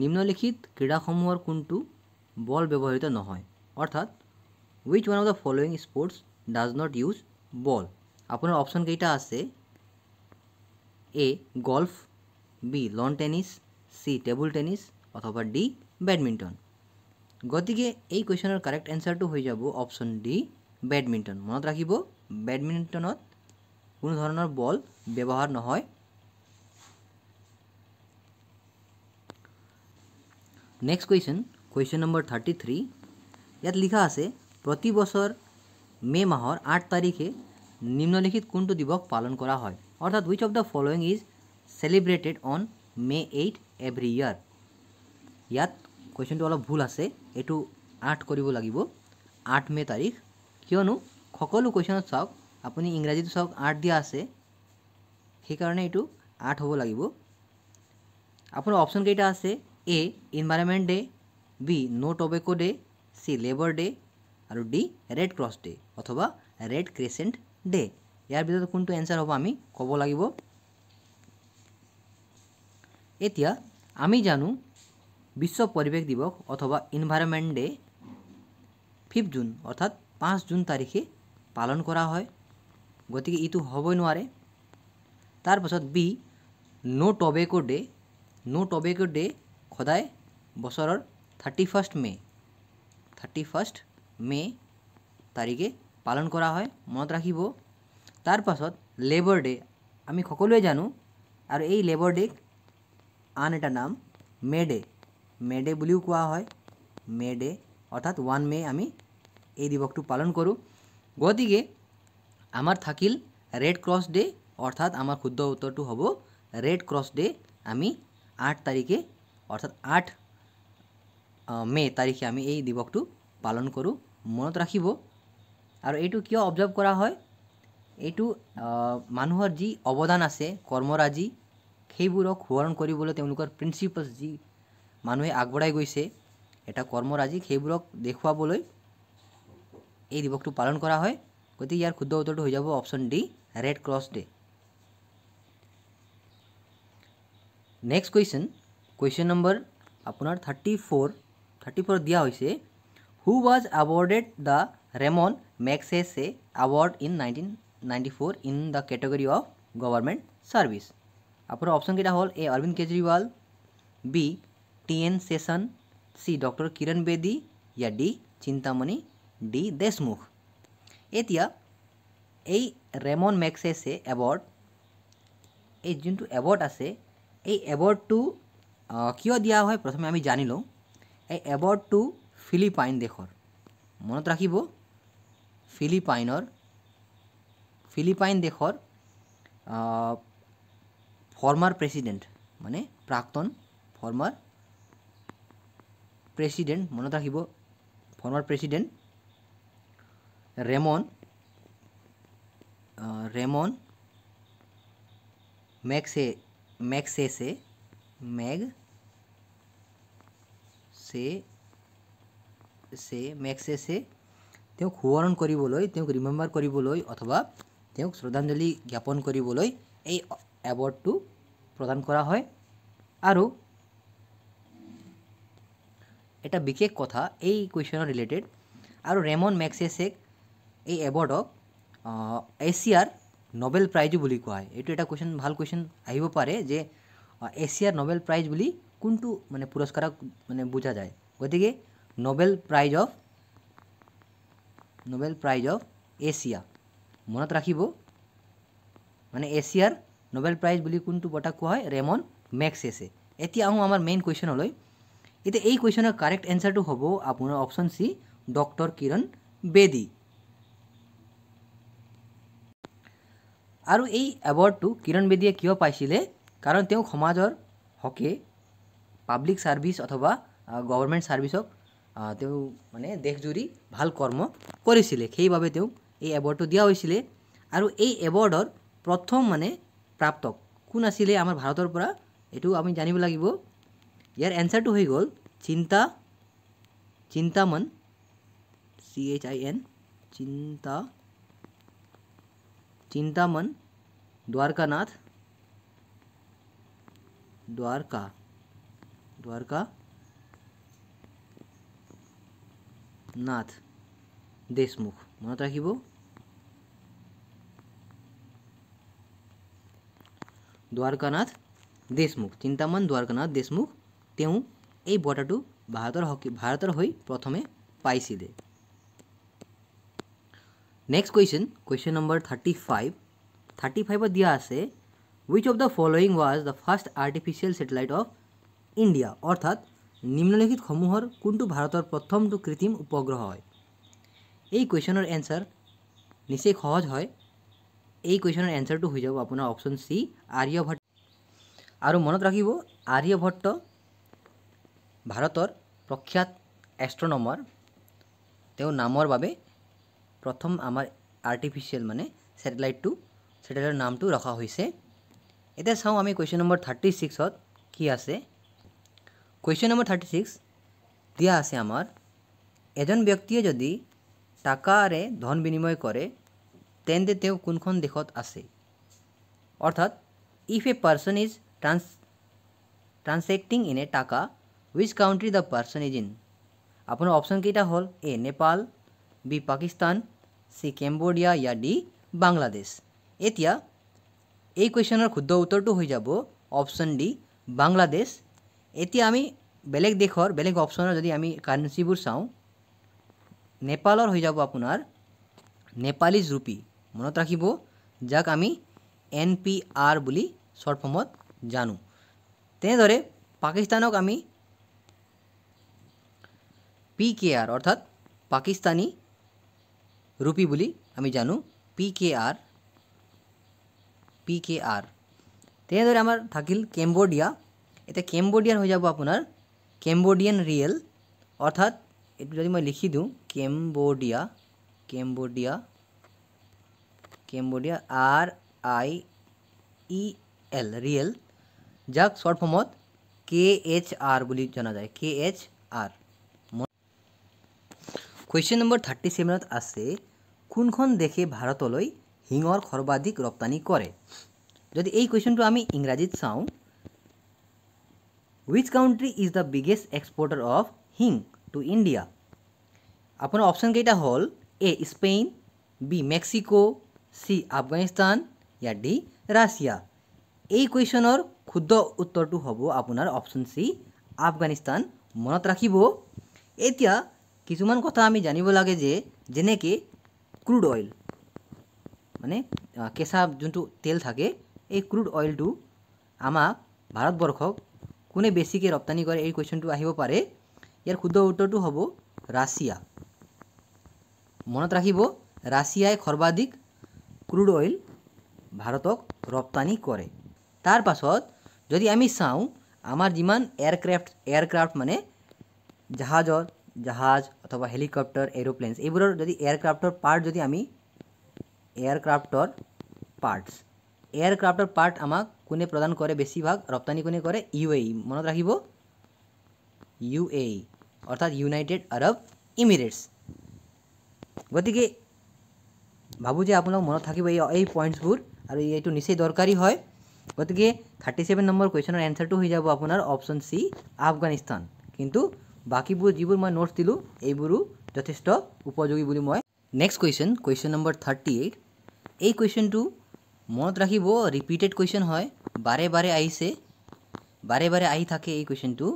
নিম্নলিখিত ক্ৰীড়াসমূহৰ কোনটো বল ব্যৱহৃত নহয় অৰ্থাৎ which one of the following sports does not use ball আপোনাৰ অপশ্যন কেইটা আছে A golf B lawn tennis C table tennis অথবা ডি ব্যাডমিন্টন গদিকে এই কোশ্চেন এর কারেক্ট অ্যানসার তো হই যাব অপশন ডি ব্যাডমিন্টন মনে রাখিবো ব্যাডমিন্টনত কোন ধরনার বল ব্যবহার ন হয় নেক্সট কোশ্চেন কোশ্চেন নাম্বার 33 ইয়াত লেখা আছে প্রতি বছর মে মাহর 8 তারিখে নিম্নলিখিত কোনটো দিবস পালন করা হয় অর্থাৎ which of the following is celebrated on May 8 every year ইয়াত কুৱেশ্যনটো অলপ ভুল আছে এইটো আৰ্ট কৰিব লাগিব আঠ মে' তাৰিখ কিয়নো সকলো কুৱেশ্যনত চাওক আপুনি ইংৰাজীটো চাওক আৰ্ট দিয়া আছে সেইকাৰণে এইটো আৰ্ট হ'ব লাগিব আপোনাৰ অপশ্যন কেইটা আছে A environment day B no' tobacco day C labour day আৰু ডি ৰেড ক্ৰছ ডে অথবা ৰেড ক্ৰেচেণ্ট ডে ইয়াৰ ভিতৰত কোনটো এনচাৰ হ'ব আমি ক'ব লাগিব এতিয়া আমি জানো বিশ্ব পরিবেশ দিবস অথবা এনভায়রনমেন্ট ডে ফিফ জুন অর্থাৎ পাঁচ জুন তারিখে পালন কৰা হয় গতিকে ইটো হ'বই নোৱাৰে তাৰপাছত B no' tobacco day no' tobacco day সদায় বছৰৰ thirty first May thirty first May তাৰিখে পালন কৰা হয় মনত ৰাখিব তাৰপাছত লেবাৰ ডে আমি সকলোৱে জানো আৰু এই লেবাৰ ডেক আন এটা নাম মে ডে মে ডে বুলিও কোৱা হয় মে ডে অৰ্থাৎ ওৱান মে আমি এই দিৱসটো পালন কৰোঁ গতিকে আমাৰ থাকিল ৰেড ক্ৰছ ডে অৰ্থাৎ আমাৰ শুদ্ধ উত্তৰটো হ'ব ৰেড ক্ৰছ ডে আমি আঠ তাৰিখে অৰ্থাৎ আঠ মে তাৰিখে আমি এই দিৱসটো পালন কৰোঁ মনত ৰাখিব আৰু এইটো কিয় অবজাৰ্ভ কৰা হয় এইটো মানুহৰ যি অৱদান আছে কৰ্মৰাজি সেইবোৰক সোঁৱৰণ কৰিবলৈ তেওঁলোকৰ প্ৰিন্সিপালছ যি মানুহে আগবঢ়াই গৈছে এটা কৰ্মৰাজিক সেইবোৰক দেখুৱাবলৈ এই দিৱসটো পালন কৰা হয় গতিকে ইয়াৰ শুদ্ধ উত্তৰটো হৈ যাব option D red cross day next question question number আপোনাৰ থাৰ্টি ফ'ৰ থাৰ্টি ফ'ৰত দিয়া হৈছে who was awarded the Ramon Magsaysay award in nineteen ninety four in the category of government service আপোনাৰ অপশ্যনকেইটা হ'ল A Arvind Kejriwal B T N Seshan C doctor Kiran Bedi या ডি চিন্তামণি ডি দেশমুখ এতিয়া এই ৰেমন মেক্সেছে এৱাৰ্ড এই যোনটো এৱাৰ্ড আছে এই এৱাৰ্ডটো কিয় দিয়া হয় প্ৰথমে আমি জানি লওঁ এই এৱাৰ্ডটো ফিলিপাইন দেশৰ মনত ৰাখিব ফিলিপাইনৰ ফিলিপাইন দেশৰ ফৰ্মাৰ প্ৰেচিডেণ্ট মানে প্ৰাক্তন ফৰ্মাৰ প্ৰেচিডেণ্ট মনত ৰাখিব ফৰ্মাৰ প্ৰেচিডেণ্ট ৰেমন ৰেমন মেক্সে মেক্সেছে মেগ চে চে মেক্সেছে তেওঁক সোঁৱৰণ কৰিবলৈ তেওঁক ৰিমেম্বাৰ কৰিবলৈ অথবা তেওঁক শ্ৰদ্ধাঞ্জলি জ্ঞাপন কৰিবলৈ এই এৱাৰ্ডটো প্ৰদান কৰা হয় আৰু এটা বিশেষ কথা এই কুৱেশ্যনৰ ৰিলেটেড আৰু ৰেমন মেক্সেছেক এই এৱাৰ্ডক এছিয়াৰ নবেল প্ৰাইজো বুলি কোৱা হয় এইটো এটা কুৱেশ্যন ভাল কুৱেশ্যন আহিব পাৰে যে এছিয়াৰ নবেল প্ৰাইজ বুলি কোনটো মানে পুৰস্কাৰক মানে বুজা যায় গতিকে Nobel prize of Nobel prize of Asia মনত ৰাখিব মানে এছিয়াৰ নবেল প্ৰাইজ বুলি কোনটো বঁটা কোৱা হয় ৰেমন মেক্স এতিয়া আহোঁ আমাৰ মেইন কুৱেশ্যনলৈ এতিয়া এই কুৱেশ্যনৰ কাৰেক্ট এনচাৰটো হ'ব আপোনাৰ অপশ্যন চি ডক্টৰ কিৰণ বেদী আৰু এই এৱাৰ্ডটো কিৰণ বেদীয়ে কিয় পাইছিলে কাৰণ তেওঁ সমাজৰ হকে পাব্লিক ছাৰ্ভিচ অথবা গভৰ্ণমেণ্ট ছাৰ্ভিচক তেওঁ মানে দেশজুৰি ভাল কৰ্ম কৰিছিলে সেইবাবে তেওঁক এই এৱাৰ্ডটো দিয়া হৈছিলে আৰু এই এৱাৰ্ডৰ প্ৰথম মানে প্ৰাপ্তক কোন আছিলে আমাৰ ভাৰতৰ পৰা এইটো আমি জানিব লাগিব टू ଆନ୍ସର୍ଟି गोल Chinta Chintaman C H I N Chinta Chintaman Dwarkanath Dwarka Dwarka नाथ देशमुख मन रख द्वारकानाथ देशमुख चिंतामन द्वारकानाथ देशमुख তেওঁ এই বঁটাটো ভাৰতৰ হকী ভাৰতৰ হৈ প্ৰথমে পাইছিলে next question question number thirty five thirty ফাইভত দিয়া আছে which of the following was the first artificial satellite of India অৰ্থাৎ নিম্নলিখিতসমূহৰ কোনটো ভাৰতৰ প্ৰথমটো কৃত্ৰিম উপগ্ৰহ হয় এই কুৱেশ্যনৰ এনচাৰ নিচেই সহজ হয় এই কুৱেশ্যনৰ এনচাৰটো হৈ যাব আপোনাৰ অপশ্যন চি আৰ্যভট্ট আৰু মনত ৰাখিব আৰ্যভট্ট ভাৰতৰ প্ৰখ্যাত এষ্ট্ৰনমাৰ তেওঁ নামৰ বাবে প্ৰথম আমাৰ আৰ্টিফিচিয়েল মানে ছেটেলাইটটো ছেটেলাইটৰ নামটো ৰখা হৈছে এতিয়া চাওঁ আমি কুৱেশ্যন নম্বৰ থাৰ্টি ছিক্সত কি আছে কুৱেশ্যন নম্বৰ থাৰ্টি ছিক্স দিয়া আছে আমাৰ এজন ব্যক্তিয়ে যদি টকাৰে ধন বিনিময় কৰে তেন্তে তেওঁ কোনখন দেশত আছে অৰ্থাৎ if a person is trans transacting in a taka which country the person is in আপোনাৰ অপশ্যন কেইটা হ'ল A Nepal B Pakistan C Cambodia ইয়া ডি বাংলাদেশ এতিয়া এই কুৱেশ্যনৰ শুদ্ধ উত্তৰটো হৈ যাব অপশ্যন ডি বাংলাদেশ এতিয়া আমি বেলেগ দেশৰ বেলেগ অপশ্যনৰ যদি আমি কাৰেঞ্চিবোৰ চাওঁ নেপালৰ হৈ যাব আপোনাৰ নেপালীজ ৰূপী মনত ৰাখিব যাক আমি এন পি আৰ বুলি শ্বৰ্ট ফৰ্মত জানো তেনেদৰে পাকিস্তানক আমি PKR अर्थात पाकिस्तानी 루피불ি আমি জানু PKR PKR তে দরি আমার থাকিল কম্বোডিয়া এটা কম্বোডিয়ান হয়ে যাব আপনার কম্বোডিয়ান রিয়াল অর্থাৎ যদি আমি লিখি दूं Cambodia Cambodia Cambodia R I E L riel যা শর্ট ফর্মত কেএইচআর বলি জানা যায় কেএইচআর কুৱেশ্যন নম্বৰ থাৰ্টি সেভেনত আছে কোনখন দেশে ভাৰতলৈ হিঙৰ সৰ্বাধিক ৰপ্তানি কৰে যদি এই কুৱেশ্যনটো আমি ইংৰাজীত চাওঁ which country is the biggest exporter of hing to India আপোনাৰ অপশ্যনকেইটা হ'ল A Spain B Mexico C Afghanistan ইয়াৰ ডি ৰাছিয়া এই কুৱেশ্যনৰ ক্ষুদ্ৰ উত্তৰটো হ'ব আপোনাৰ অপশ্যন চি আফগানিস্তান মনত ৰাখিব এতিয়া কিছুমান কথা আমি জানিব লাগে যে যেনেকৈ ক্ৰুড অইল মানে কেঁচা যোনটো তেল থাকে এই ক্ৰুড অইলটো আমাক ভাৰতবৰ্ষক কোনে বেছিকৈ ৰপ্তানি কৰে এই কুৱেশ্যনটো আহিব পাৰে ইয়াৰ শুদ্ধ উত্তৰটো হ'ব ৰাছিয়া মনত ৰাখিব ৰাছিয়াই সৰ্বাধিক ক্ৰুড অইল ভাৰতক ৰপ্তানি কৰে তাৰ পাছত যদি আমি চাওঁ আমাৰ যিমান এয়াৰক্ৰাফ্ট এয়াৰক্ৰাফ্ট মানে জাহাজৰ জাহাজ অথবা হেলিকপ্টার এয়ারপ্লেনস এবর যদি এয়ারক্রাফটার পার যদি আমি এয়ারক্রাফটার পার্টস এয়ারক্রাফটার পার্ট আমাক কোনে প্রদান করে বেশি ভাগ রপ্তানি কোনে করে ইউএই মনত রাখিবো ইউএই অর্থাৎ ইউনাইটেড আরব ইমিরাটস গতেগে बाबूजी আপোনাক মনত থাকিব এই পয়েন্টস হুর আর এইটো নিছেই দরকারি হয় গতেগে 37 নম্বর কোশ্চেনৰ আনসারটো হৈ যাব আপোনাৰ অপশন সি আফগানিস্তান কিন্তু বাকীবোৰ যিবোৰ মই নোটছ দিলোঁ এইবোৰো যথেষ্ট উপযোগী বুলি মই next question question number thirty eight এই কুৱেশ্যনটো মনত ৰাখিব ৰিপিটেড কুৱেশ্যন হয় বাৰে বাৰে আহিছে বাৰে বাৰে আহি থাকে এই কুৱেশ্যনটো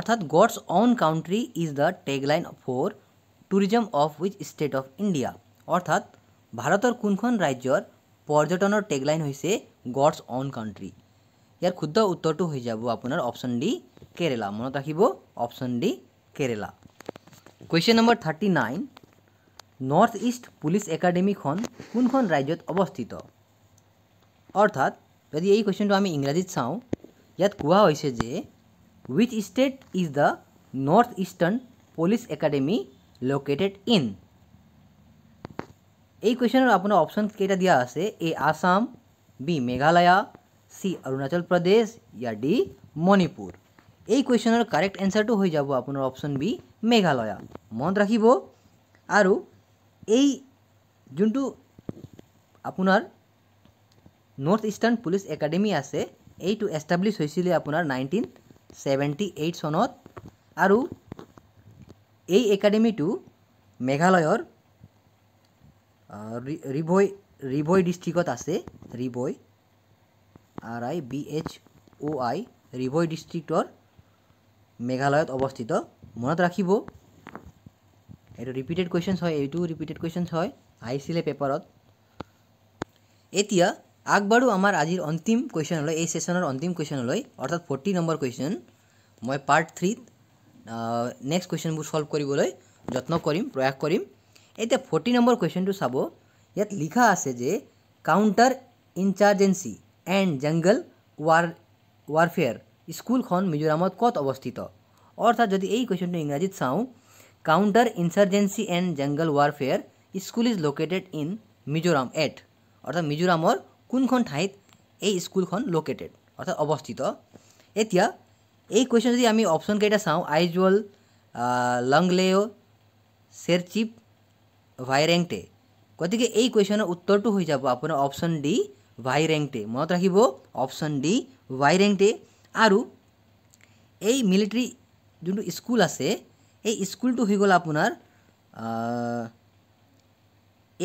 অৰ্থাৎ God's own country is the tagline for tourism of which state of India অৰ্থাৎ ভাৰতৰ কোনখন ৰাজ্যৰ পৰ্যটনৰ টেগলাইন হৈছে গডছ অ'ন কাউণ্ট্ৰি ইয়াৰ শুদ্ধ উত্তৰটো হৈ যাব আপোনাৰ অপশ্যন ডি কেৰেলা মনত ৰাখিব option D Kerala question number thirty nine north east police একাডেমীখন কোনখন ৰাজ্যত অৱস্থিত অৰ্থাৎ যদি এই কুৱেশ্যনটো আমি ইংৰাজীত চাওঁ ইয়াত কোৱা হৈছে যে which state is the north eastern police academy located in এই কুৱেশ্যনৰ আপোনাৰ অপশ্যন কেইটা দিয়া আছে A Assam B Meghalaya C Arunachal Pradesh ইয়া ডি মণিপুর এই কুয়েশনের কারেক্ট এন্সারটো হয়ে যাব আপনার অপশন বি মেঘালয় মন রাখব আর এই যুন্টু আপনার নর্থ ইস্টার্ন পুলিশ একাডেমি আছে এইটো এস্টাব্লিশ হয়েছিল আপনার নাইনটিন সেভেন্টি এইট সনত আর এই একাডেমিটো মেঘালয়ৰ ৰিভৈ ৰিভৈ ডিষ্ট্ৰিক্টত আছে ৰিভৈ আর আই বিএইচ ও আই ৰিভই ডিষ্ট্ৰিক্টৰ মেঘালয়ত অৱস্থিত মনত ৰাখিব এইটো ৰিপিটেড কুৱেশ্যনছ হয় এইটো ৰিপিটেড কুৱেশ্যনছ হয় আই আহিছিলে পেপাৰত এতিয়া আগবাঢ়ো আমাৰ আজিৰ অন্তিম কুৱেশ্যনলৈ এই ছেশ্যনৰ অন্তিম কুৱেশ্যনলৈ অৰ্থাৎ ফৰ্টি নম্বৰ কুৱেশ্যন মই পাৰ্ট থ্ৰীত নেক্সট কুৱেশ্যনবোৰ ছল্ভ কৰিবলৈ যত্ন কৰিম প্ৰয়াস কৰিম এতিয়া ফৰ্টি নম্বৰ কুৱেশ্যনটো চাব ইয়াত লিখা আছে যে counter insurgency and jungle war warfare স্কুলখন মিজোৰামত ক'ত অৱস্থিত অৰ্থাৎ যদি এই কুৱেশ্যনটো ইংৰাজীত চাওঁ counter insurgency and jungle warfare school is located in Mizoram at অৰ্থাৎ মিজোৰামৰ কোনখন ঠাইত এই স্কুলখন লোকেটেড অৰ্থাৎ অৱস্থিত এতিয়া এই কুৱেশ্যন যদি আমি অপশ্যনকেইটা চাওঁ আইজুৱেল লংলেঅ' চেৰচিপ ভাইৰেংটে গতিকে এই কুৱেশ্যনৰ উত্তৰটো হৈ যাব আপোনাৰ অপশ্যন ডি ৱাই ৰেংটে মনত ৰাখিব অপশ্যন ডি ৱাই ৰেংটে আৰু এই মিলিটাৰী যোনটো স্কুল আছে এই স্কুলটো হৈ গ'ল আপোনাৰ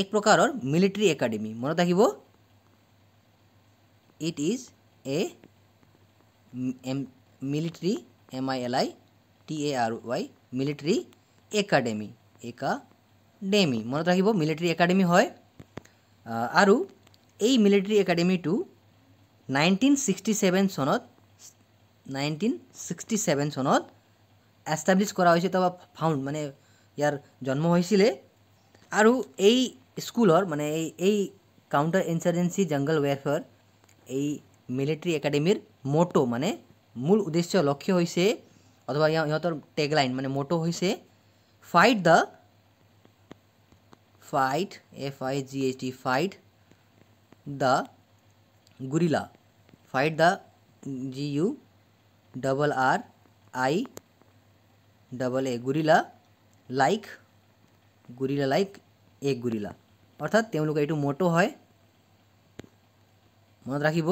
এক প্ৰকাৰৰ মিলিটাৰী একাডেমি মনত ৰাখিব it is a military M I L I T A R Y military academy academy মনত ৰাখিব মিলিটাৰী একাডেমি হয় আৰু এই মিলিটেৰী একাডেমিটো নাইনটিন ছিক্সটি ছেভেন চনত নাইনটিন ছিক্সটি ছেভেন চনত এষ্টাব্লিছ কৰা হৈছিল তাৰপৰা ফাউণ্ড মানে ইয়াৰ জন্ম হৈছিলে আৰু এই স্কুলৰ মানে এই এই কাউণ্টাৰ ইনচাৰ্জেঞ্চি জাংগল ৱেৰফেয়াৰ এই মিলিটেৰী একাডেমীৰ মটো মানে মূল উদ্দেশ্য লক্ষ্য হৈছে অথবা ইহঁতৰ টেগলাইন মানে মটো হৈছে fight the fight F I G H D fight the gorilla fight the g u double r i double a gorilla like gorilla like a gorilla অর্থাৎ তেওঁলোকে এইটো মোটো হয় মনত রাখিব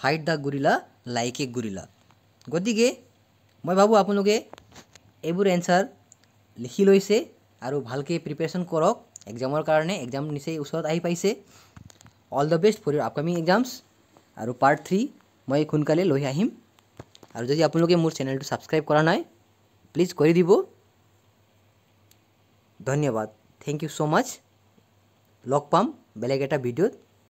fight the guerrilla like a guerrilla গতি মই ভাবো আপনাদের এইবর এনসার লিখি লৈছে আৰু ভালকে প্ৰিপাৰেশন কৰক এক্সামৰ কাৰণে এক্সাম নিচেই ওচৰত আহি পাইছে all the best for your upcoming exams আৰু পাৰ্ট থ্ৰী মই সোনকালে লৈ আহিম আৰু যদি আপোনালোকে মোৰ চেনেলটো ছাবস্ক্ৰাইব কৰা নাই প্লিজ কৰি দিব ধন্যবাদ থেংক ইউ ছ' মাছ লগ পাম বেলেগ এটা ভিডিঅ'ত